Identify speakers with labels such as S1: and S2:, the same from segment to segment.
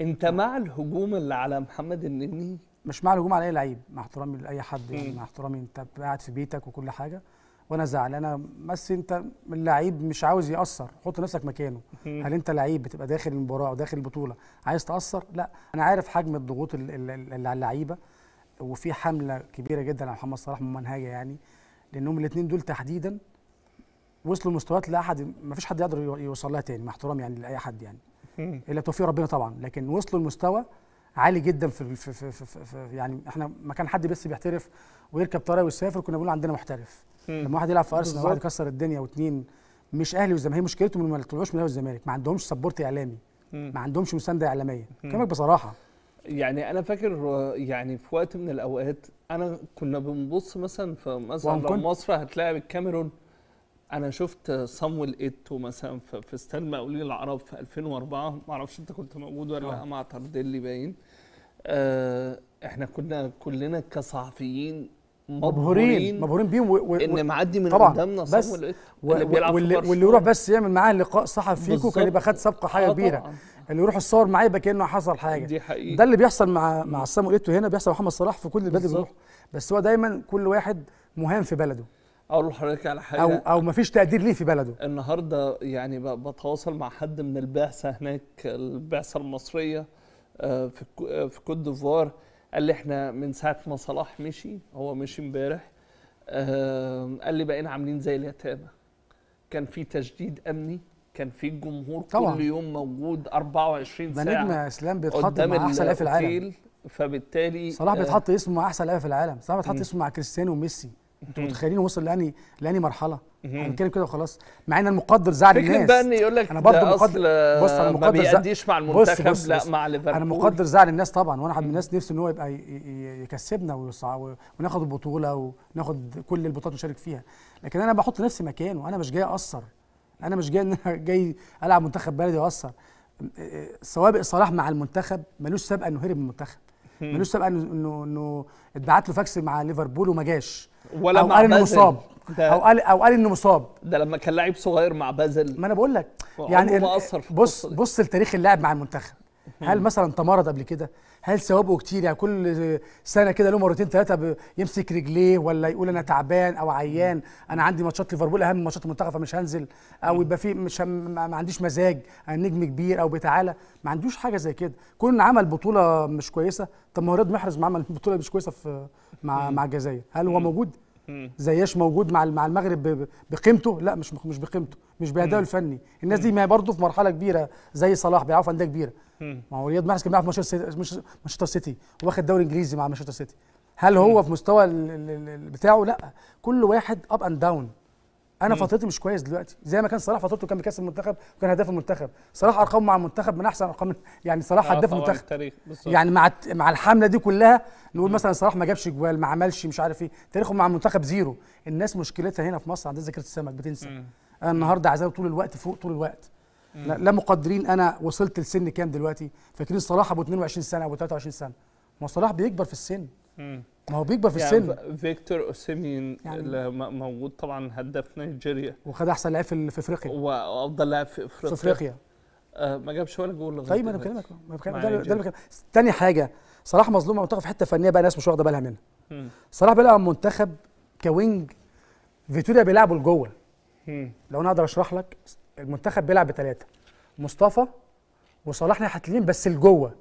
S1: انت مع الهجوم اللي على محمد النني مش مع الهجوم على اي لعيب مع احترامي لاي حد يعني مع احترامي انت قاعد في بيتك وكل حاجه وانا زعلان انا بس انت اللعيب مش عاوز ياثر حط نفسك مكانه هل انت لعيب بتبقى داخل المباراه او داخل البطوله عايز تاثر لا انا عارف حجم الضغوط اللي على اللعيبه وفي حمله كبيره جدا على محمد صلاح ممنهجه يعني لانهم الاثنين دول تحديدا وصلوا مستويات لاحد ما فيش حد يقدر يوصل لها تاني مع احترامي يعني لاي حد يعني الا توفيق ربنا طبعا لكن وصلوا لمستوى عالي جدا في, في, في, في, في يعني احنا ما كان حد بس بيحترف ويركب طياره ويسافر كنا بنقول عندنا محترف لما واحد يلعب في ارسنال واحد يكسر الدنيا واثنين مش اهلي والزمالك هي مشكلتهم ما طلعوش من الاهلي والزمالك ما عندهمش سبورت اعلامي ما عندهمش مسانده اعلاميه كلامك بصراحه
S2: يعني انا فاكر يعني في وقت من الاوقات انا كنا بنبص مثلا في مثلا لو مصر هتلاعب الكاميرون انا شفت صمويل ايتو مثلا في استاد مقاولين العرب في 2004 ما اعرفش انت كنت موجود ولا لا آه. مع طرديلي باين آه احنا كنا كلنا كصحفيين
S1: مبهورين مبهورين بيهم و... و... ان معدي من طبعا قدامنا بس واللي, واللي, واللي يروح بس يعمل معاه لقاء صحفي فيكو كان يبقى خد سابقه حاجه آه، كبيره آه اللي يروح يتصور معاه يبقى كانه حصل حاجه دي حقيقة. ده اللي بيحصل مع مع سامو ايتو هنا بيحصل مع محمد صلاح في كل البلد اللي بيروح بس هو دايما كل واحد مهام في بلده
S2: اقول لحضرتك على حاجه او
S1: او مفيش تقدير ليه في بلده
S2: النهارده يعني بتواصل مع حد من البعثه هناك البعثه المصريه آه، في آه، في كوت ديفوار قال لي احنا من ساعه ما صلاح مشي هو مشي امبارح قال لي بقينا عاملين زي اليتامى كان في تشديد امني كان في الجمهور طبعا. كل يوم موجود 24 ساعه نجم يا اسلام بيتحط مع احسن لاعب في العالم فبالتالي صلاح آه، بيتحط
S1: اسمه مع احسن لاعب في العالم صلاح بيتحط اسمه مع كريستيانو وميسي انتوا متخيلين وصل لاني لاني مرحله هنتكلم كده وخلاص مع ان المقدر زعل الناس فكره بقى ان يقول لك انا برضه مقدر بص انا مقدر ما بيأديش مع المنتخب بص بص لا مع ليفربول انا مقدر زعل الناس طبعا وانا من الناس نفسي ان هو يبقى يكسبنا ويصع وناخد البطوله وناخد كل البطولات ونشارك فيها لكن انا بحط نفسي مكانه انا مش جاي اقصر انا مش جاي ان انا جاي العب منتخب بلدي واقصر سوابق إيه، إيه، صلاح مع المنتخب ملوش سابقه انه هرب من المنتخب ملوش سبب انه انه انه اتبعت له فاكس مع ليفربول وما جاش ولا أو مع قال انه مصاب او قال او قال انه مصاب ده لما كان لاعب صغير مع بازل ما انا بقول لك يعني بص بص لتاريخ اللاعب مع المنتخب هل مثلا تمرض قبل كده هل ثوابه كتير يعني كل سنه كده له مرتين ثلاثه يمسك رجليه ولا يقول انا تعبان او عيان انا عندي ماتشات ليفربول اهم من ماتشات المنتخب فمش هنزل او يبقى في مش هم ما عنديش مزاج انا نجم كبير او بتعالى ما عندوش حاجه زي كده كون عمل بطوله مش كويسه طب ما هو رياض محرز عمل بطوله مش كويسه في مع مع الجزائر هل هو موجود زياش موجود مع مع المغرب بقيمته لا مش مش بقيمته مش بادائه الفني الناس دي ما برضه في مرحله كبيره زي صلاح بيلعبوا في انديه كبيره ما هو رياض محرز كان بيلعب في مانشستر سيتي واخد دوري انجليزي مع مانشستر سيتي هل هو في مستوى بتاعه لا كل واحد اب اند داون انا فترتي مش كويس دلوقتي زي ما كان صلاح فترته كان بيكسب المنتخب وكان هداف المنتخب صلاح ارقامه مع المنتخب من احسن ارقام يعني صلاح آه، هداف المنتخب يعني مع مع الحمله دي كلها نقول مثلا صلاح ما جابش جوال ما عملش مش عارف ايه تاريخه مع المنتخب زيرو الناس مشكلتها هنا في مصر عندها ذاكره السمك بتنسى انا النهارده عايزاه طول الوقت فوق طول الوقت لا, لا مقدرين انا وصلت لسن كام دلوقتي فاكرين صلاح ابو 22 سنه ابو 23 سنه ما صلاح بيكبر في السن ما هو بيكبر في يعني
S2: السن فيكتور اوسيمين يعني موجود طبعا هداف نيجيريا وخد احسن لاعب في افريقيا وافضل لاعب في افريقيا في افريقيا آه ما جابش ولا جول لغايه طيب انا بكلمك ما بكلمك ده, ده بكلمك
S1: تاني حاجه صلاح مظلوم منتخب في حته فنيه بقى ناس مش واخده بالها منها صلاح بيلعب منتخب كوينج فيتوريا بيلعبوا لجوه لو انا اقدر اشرح لك المنتخب بيلعب بثلاثه مصطفى وصلاح ناحيه اليمين بس لجوه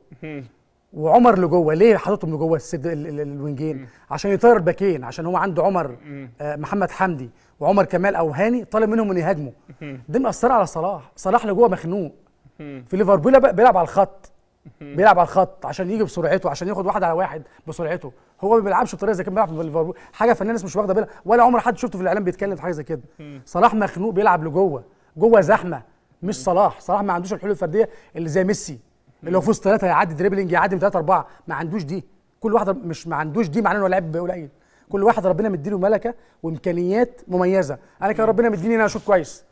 S1: وعمر لجوه ليه حاططهم لجوه السد الوينجين عشان يطير الباكين عشان هو عنده عمر آه محمد حمدي وعمر كمال او هاني طالب منهم ان يهاجموا دي مأثره على صلاح صلاح لجوه مخنوق في ليفربول بيلعب على الخط بيلعب على الخط عشان يجي بسرعته عشان ياخد واحد على واحد بسرعته هو ما بيلعبش بطريقه زي كده بيلعب في ليفربول حاجه فنانه مش واخده بالها ولا عمر حد شفته في الاعلام بيتكلم في حاجه زي كده صلاح مخنوق بيلعب لجوه جوه زحمه مش صلاح صلاح ما عندوش الحلول الفرديه اللي زي ميسي لو فوز ثلاثه يعدي دريبلينج يعدي من ثلاثه اربعه ما عندوش دي كل واحد مش ما عندوش دي معناه انه لعيب قليل كل واحد ربنا مديله ملكه وامكانيات مميزه انا كان ربنا مديني انا اشوط كويس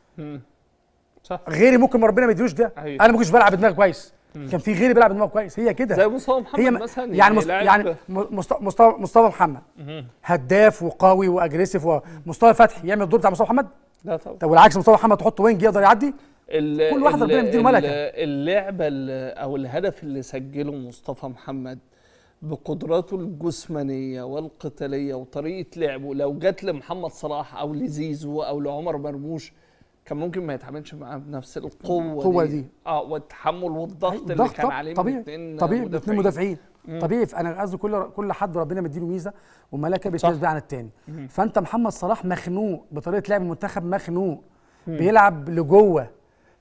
S1: صح غيري ممكن ربنا ما يديلوش ده أيوه. انا ما كنتش بلعب دماغ كويس مم. كان في غيري بيلعب دماغ كويس هي كده زي مصطفى محمد هي مثلا يعني مص... يعني مصطفى يعني مصطفى محمد هداف وقوي واجريسيف ومصطفى فتحي يعمل الدور بتاع مصطفى محمد لا طبعا طب والعكس مصطفى محمد تحط وينج يقدر يعدي ال كل واحد ربنا مديله ملكه
S2: اللعبه او الهدف اللي سجله مصطفى محمد بقدراته الجسمانيه والقتاليه وطريقه لعبه لو جت لمحمد صلاح او لزيزو او لعمر مرموش
S1: كان ممكن ما يتعاملش معاه بنفس القوه القوه دي, دي.
S2: اه والتحمل والضغط اللي كان عليه طبيعي طبيعي الاثنين مدافعين طبيعي
S1: انا قصدي كل كل حد ربنا مديله ميزه وملكه بيها عن التاني فانت محمد صلاح مخنوق بطريقه لعب المنتخب مخنوق بيلعب لجوه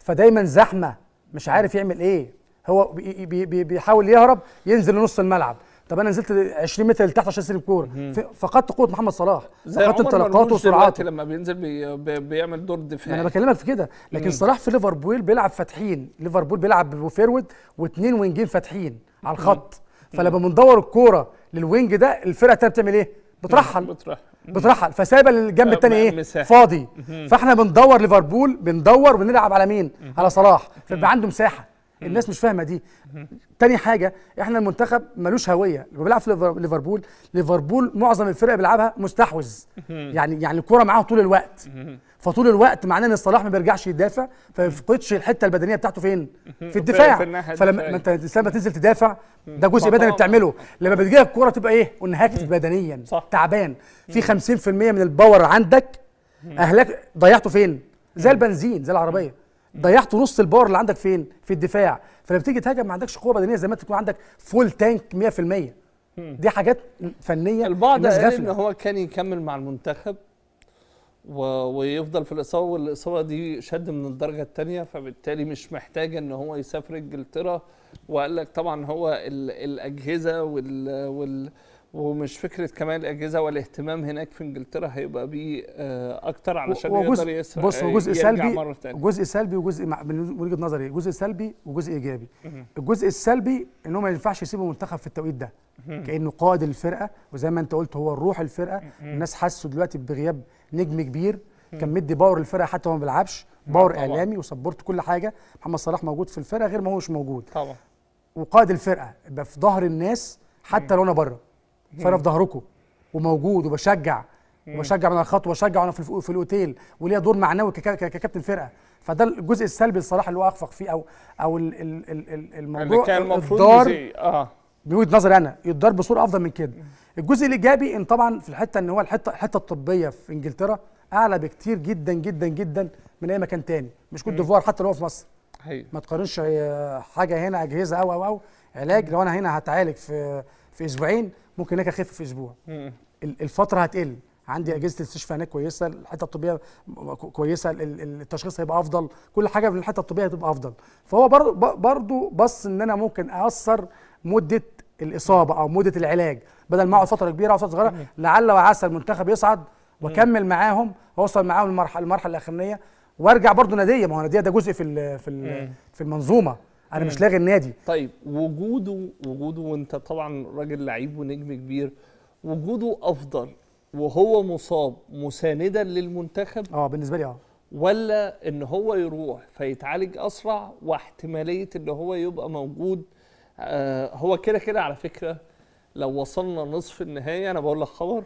S1: فدايما زحمه مش نعم. عارف يعمل ايه هو بيحاول يهرب ينزل لنص الملعب طب انا نزلت 20 متر لتحت عشان اسيب الكوره فقدت قوه محمد صلاح فقدت انطلاقاته وسرعاته
S2: لما بينزل بي بي بيعمل دور دفاعي انا بكلمك في
S1: كده لكن مم. صلاح في ليفربول بيلعب فاتحين ليفربول بيلعب بفيرود واثنين وينجين فاتحين على الخط فلما بندور الكوره للوينج ده الفرقه الثانيه بتعمل ايه؟ بترحل بترحل بترحل فسايبه الجنب الثاني آه، ايه مساحة. فاضي فاحنا بندور ليفربول بندور ونلعب على مين على صلاح فيبقى عنده مساحه الناس مش فاهمه دي تاني حاجه احنا المنتخب ملوش هويه لما بيلعب في ليفربول ليفربول معظم الفرق بيلعبها مستحوذ يعني يعني الكوره معاه طول الوقت فطول الوقت معناه ان صلاح ما بيرجعش يدافع فيفقدش الحته البدنيه بتاعته فين؟ في الدفاع فلما انت لما تنزل تدافع ده جزء بدني بتعمله لما بتجيلك الكوره تبقى ايه؟ انهكت بدنيا صح. تعبان في 50% من الباور عندك اهلاك ضيعته فين؟ زي البنزين زي العربيه ضيعت نص الباور اللي عندك فين في الدفاع فلما بتيجي تهاجم ما عندكش قوه بدنيه زي ما انت تكون عندك فول تانك 100% دي حاجات فنيه البعض قال ان
S2: هو كان يكمل مع المنتخب و... ويفضل في الاصابه والاصابه دي شد من الدرجه الثانيه فبالتالي مش محتاج ان هو يسافر انجلترا وقال لك طبعا هو ال... الاجهزه وال, وال... ومش فكره كمان الاجهزه والاهتمام هناك في انجلترا هيبقى بيه آه، اكتر علشان يقدر يسرع بص آه، وجزء سلبي جزء
S1: سلبي وجزء من وجهه نظري جزء سلبي وجزء ايجابي الجزء السلبي ان هو ما ينفعش يسيبوا المنتخب في التوقيت ده كانه قائد الفرقه وزي ما انت قلت هو الروح الفرقه الناس حسوا دلوقتي بغياب نجم كبير كان مدي باور الفرقه حتى هو ما بيلعبش باور طبعا. اعلامي وسبورت كل حاجه محمد صلاح موجود في الفرقه غير ما هو مش موجود طبعا وقائد الفرقه يبقى في ظهر الناس حتى لو انا بره فانا في ظهركم وموجود وبشجع وبشجع من الخط وبشجع وانا في, في الاوتيل وليا دور معنوي ككابتن فرقه فده الجزء السلبي الصراحه اللي هو اخفق فيه او او الـ الـ الـ الـ الموضوع كان الدار اه من وجهه نظري انا يتدار بصوره افضل من كده الجزء الايجابي ان طبعا في الحته ان هو الحته الحته الطبيه في انجلترا اعلى بكتير جدا جدا جدا من اي مكان تاني مش كوت ديفوار حتى لو في مصر ما تقارنش آه، حاجه هنا اجهزه او او او علاج لو انا هنا هتعالج في في اسبوعين ممكن هناك اخف في اسبوع الفتره هتقل عندي اجهزه الاستشفاء هناك كويسه الحته الطبيه كويسه التشخيص هيبقى افضل كل حاجه في الحته الطبيه هتبقى افضل فهو برضه برضه بص ان انا ممكن اقصر مده الاصابه او مده العلاج بدل ما اقعد فتره كبيره او فتره صغيره لعل وعسى المنتخب يصعد واكمل معاهم اوصل معاهم المرحله المرحله الاخرانيه وارجع برضه ناديه ما هو ناديه ده جزء في في في المنظومه انا مش لاغي النادي
S2: طيب وجوده وجوده وانت طبعا راجل لعيب ونجم كبير وجوده افضل وهو مصاب مساندا للمنتخب اه بالنسبه لي اه ولا ان هو يروح فيتعالج اسرع واحتماليه ان هو يبقى موجود آه هو كده كده على فكره لو وصلنا نصف النهائي انا بقول لك خبر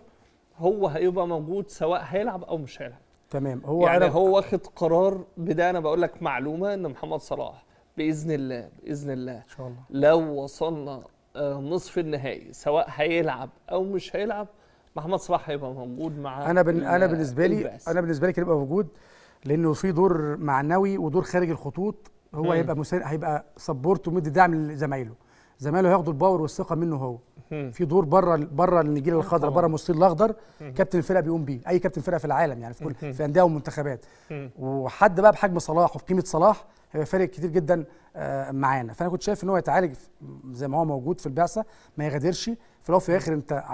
S2: هو هيبقى موجود سواء هيلعب او مش هيلعب
S1: تمام هو يعني هو
S2: واخد قرار بده انا بقول لك معلومه ان محمد صلاح باذن الله باذن الله ان شاء الله لو وصلنا آه، نصف النهائي سواء هيلعب او مش هيلعب محمد صلاح هيبقى موجود مع انا بن... انا بالنسبه لي الباس.
S1: انا بالنسبه لي كان يبقى موجود لانه في دور معنوي ودور خارج الخطوط هو هيبقى مساند هيبقى سبورت ومدي دعم لزمايله زمايله هياخدوا الباور والثقه منه هو في دور بره بره النجيل الخضراء بره المستطيل الاخضر كابتن الفرقه بيقوم بيه اي كابتن فرقه في العالم يعني في كل في انديه ومنتخبات وحد بقى بحجم صلاح وبقيمه صلاح هيبقى فارق كتير جدا آه، معانا فانا كنت شايف ان هو يتعالج زي ما هو موجود في البعثه ما يغادرش في الاول الاخر انت